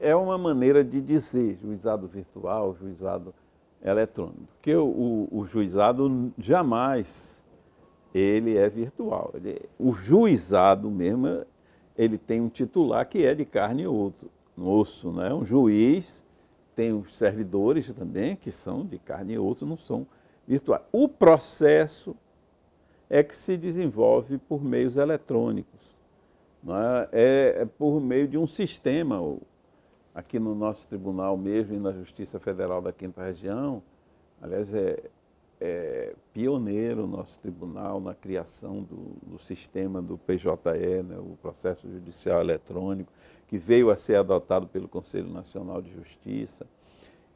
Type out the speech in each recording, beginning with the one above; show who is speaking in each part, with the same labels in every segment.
Speaker 1: É, é uma maneira de dizer juizado virtual, juizado eletrônico, porque o, o, o juizado jamais ele é virtual. Ele, o juizado mesmo, ele tem um titular que é de carne e outro, osso, né? Um juiz tem os servidores também que são de carne e osso, não são virtuais. O processo é que se desenvolve por meios eletrônicos, né? é, é por meio de um sistema aqui no nosso tribunal mesmo e na Justiça Federal da Quinta Região, aliás, é, é pioneiro o nosso tribunal na criação do, do sistema do PJE, né, o Processo Judicial Eletrônico, que veio a ser adotado pelo Conselho Nacional de Justiça.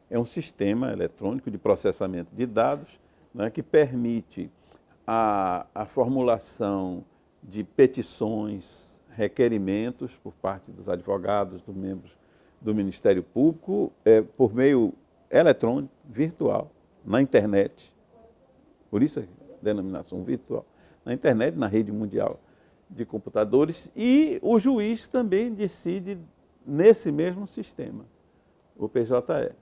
Speaker 1: É um sistema eletrônico de processamento de dados né, que permite a, a formulação de petições, requerimentos por parte dos advogados, dos membros do Ministério Público é, por meio eletrônico, virtual, na internet. Por isso a denominação virtual. Na internet, na rede mundial de computadores. E o juiz também decide nesse mesmo sistema, o PJE.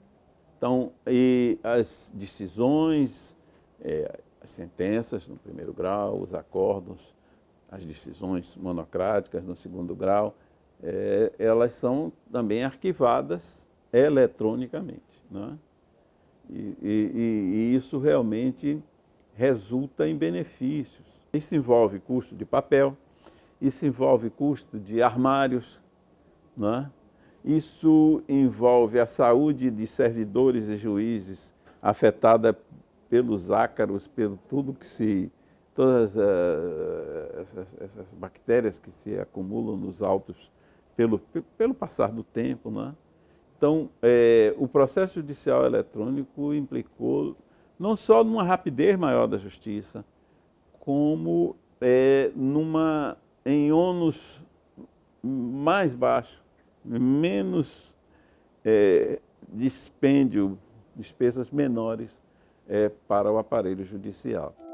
Speaker 1: Então, e as decisões, é, as sentenças no primeiro grau, os acordos, as decisões monocráticas no segundo grau, é, elas são também arquivadas eletronicamente. Né? E, e, e, isso realmente resulta em benefícios. Isso envolve custo de papel, isso envolve custo de armários, né? isso envolve a saúde de servidores e juízes afetada pelos ácaros, pelo tudo que se todas uh, essas, essas, bactérias que se acumulam nos altos pelo, pelo passar do tempo. Né? Então, é, o processo judicial eletrônico implicou não só numa rapidez maior da justiça, como é, numa, em ônus mais baixo, menos é, dispêndio, despesas menores é, para o aparelho judicial.